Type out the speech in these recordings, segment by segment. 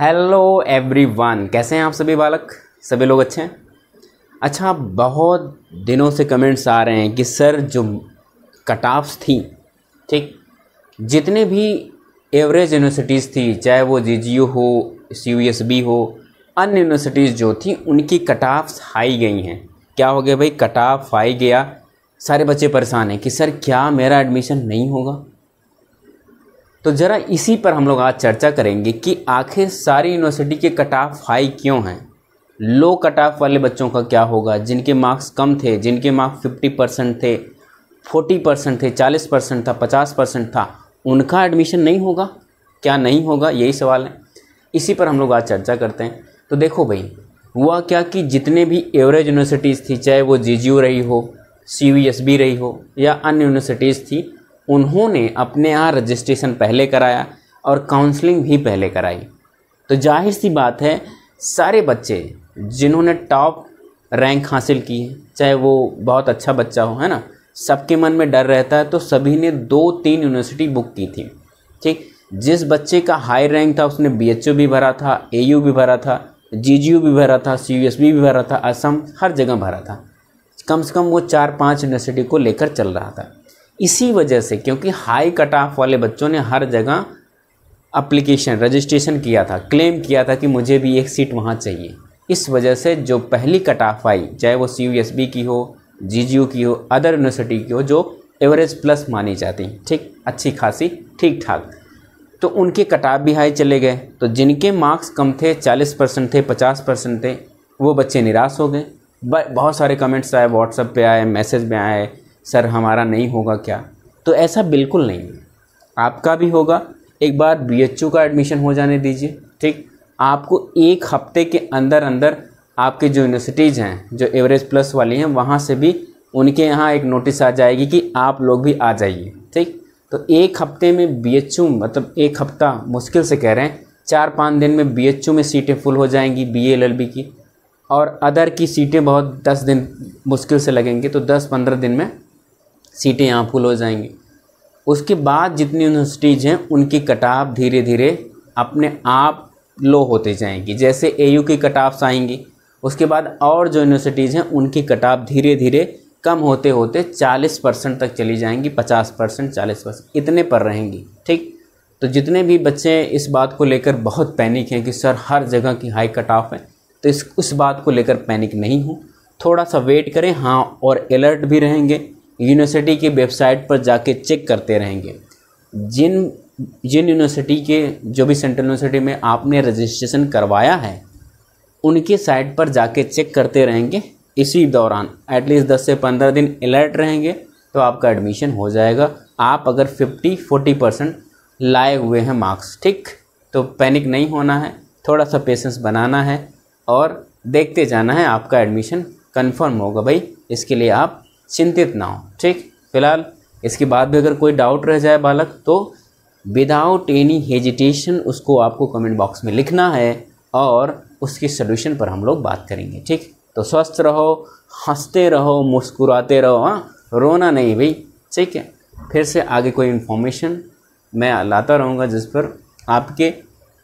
hello everyone कैसे हैं आप सभी बालक सभी लोग अच्छे हैं अच्छा बहुत दिनों से कमेंट्स आ रहे हैं कि सर जो कटाफ्स थी ठीक जितने भी एवरेज यूनिवर्सिटीज़ थी चाहे वो जी हो सी हो अन्य यूनिवर्सिटीज़ जो थी उनकी कटाफ्स हाई गई हैं क्या हो गया भाई कट ऑफ हाई गया सारे बच्चे परेशान हैं कि सर क्या मेरा एडमिशन नहीं होगा तो ज़रा इसी पर हम लोग आज चर्चा करेंगे कि आखिर सारी यूनिवर्सिटी के कट ऑफ हाई क्यों हैं लो कट ऑफ वाले बच्चों का क्या होगा जिनके मार्क्स कम थे जिनके मार्क्स फिफ्टी परसेंट थे फोर्टी परसेंट थे चालीस परसेंट था पचास परसेंट था उनका एडमिशन नहीं होगा क्या नहीं होगा यही सवाल है इसी पर हम लोग आज चर्चा करते हैं तो देखो भाई हुआ क्या कि जितने भी एवरेज यूनिवर्सिटीज़ थी चाहे वो जे रही हो सी रही हो या अन्य यूनिवर्सिटीज़ थी उन्होंने अपने यहाँ रजिस्ट्रेशन पहले कराया और काउंसलिंग भी पहले कराई तो जाहिर सी बात है सारे बच्चे जिन्होंने टॉप रैंक हासिल की है चाहे वो बहुत अच्छा बच्चा हो है ना सबके मन में डर रहता है तो सभी ने दो तीन यूनिवर्सिटी बुक की थी ठीक जिस बच्चे का हाई रैंक था उसने बी भी भरा था ए भी भरा था जी भी भरा था सी भी भरा था असम हर जगह भरा था कम से कम वो चार पांच यूनिवर्सिटी को लेकर चल रहा था इसी वजह से क्योंकि हाई कट ऑफ वाले बच्चों ने हर जगह अप्लीकेशन रजिस्ट्रेशन किया था क्लेम किया था कि मुझे भी एक सीट वहाँ चाहिए इस वजह से जो पहली कट ऑफ आई चाहे वो सी यू एस बी की हो जी जी यू की हो अदर यूनिवर्सिटी की हो जो एवरेज प्लस मानी जाती ठीक अच्छी खासी ठीक ठाक तो उनके कट ऑफ भी हाई चले गए तो जिनके मार्क्स कम थे चालीस परसेंट थे पचास परसेंट थे वो बच्चे निराश हो गए बहुत सारे कमेंट्स आए व्हाट्सएप पे आए मैसेज में आए सर हमारा नहीं होगा क्या तो ऐसा बिल्कुल नहीं है आपका भी होगा एक बार बी का एडमिशन हो जाने दीजिए ठीक आपको एक हफ्ते के अंदर अंदर आपके जो यूनिवर्सिटीज़ हैं जो एवरेज प्लस वाली हैं वहाँ से भी उनके यहाँ एक नोटिस आ जाएगी कि आप लोग भी आ जाइए ठीक तो एक हफ्ते में बी मतलब एक हफ्ता मुश्किल से कह रहे हैं चार पाँच दिन में बी में सीटें फुल हो जाएंगी बी एल की और अदर की सीटें बहुत दस दिन मुश्किल से लगेंगे तो दस पंद्रह दिन में सीटें यहाँ फुल हो जाएंगी उसके बाद जितनी यूनिवर्सिटीज़ हैं उनकी कटाप धीरे धीरे अपने आप लो होते जाएंगी जैसे यू की कटाप्स आएंगी उसके बाद और जो यूनिवर्सिटीज़ हैं उनकी कटाप धीरे धीरे कम होते होते 40 परसेंट तक चली जाएंगी 50 परसेंट चालीस परसेंट इतने पर रहेंगी ठीक तो जितने भी बच्चे इस बात को लेकर बहुत पैनिक हैं कि सर हर जगह की हाई कट ऑफ है तो इस उस बात को लेकर पैनिक नहीं हो थोड़ा सा वेट करें हाँ और अलर्ट भी रहेंगे यूनिवर्सिटी की वेबसाइट पर जाके चेक करते रहेंगे जिन जिन यूनिवर्सिटी के जो भी सेंट्रल यूनिवर्सिटी में आपने रजिस्ट्रेशन करवाया है उनके साइट पर जाके चेक करते रहेंगे इसी दौरान एटलीस्ट दस से पंद्रह दिन अलर्ट रहेंगे तो आपका एडमिशन हो जाएगा आप अगर फिफ्टी फोर्टी परसेंट लाए हुए हैं मार्क्स ठीक तो पैनिक नहीं होना है थोड़ा सा पेशेंस बनाना है और देखते जाना है आपका एडमिशन कंफर्म होगा भाई इसके लिए आप चिंतित ना हो ठीक फिलहाल इसके बाद भी अगर कोई डाउट रह जाए बालक तो विदाउट एनी हेजिटेशन उसको आपको कमेंट बॉक्स में लिखना है और उसके सोल्यूशन पर हम लोग बात करेंगे ठीक तो स्वस्थ रहो हंसते रहो मुस्कुराते रहो हाँ रोना नहीं भाई ठीक है फिर से आगे कोई इन्फॉर्मेशन मैं लाता रहूँगा जिस पर आपके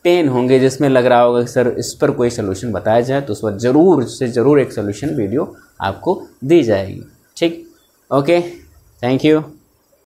पेन होंगे जिसमें लग रहा होगा कि सर इस पर कोई सोल्यूशन बताया जाए तो उस पर ज़रूर से ज़रूर एक सोल्यूशन वीडियो आपको दी जाएगी ठीक ओके थैंक यू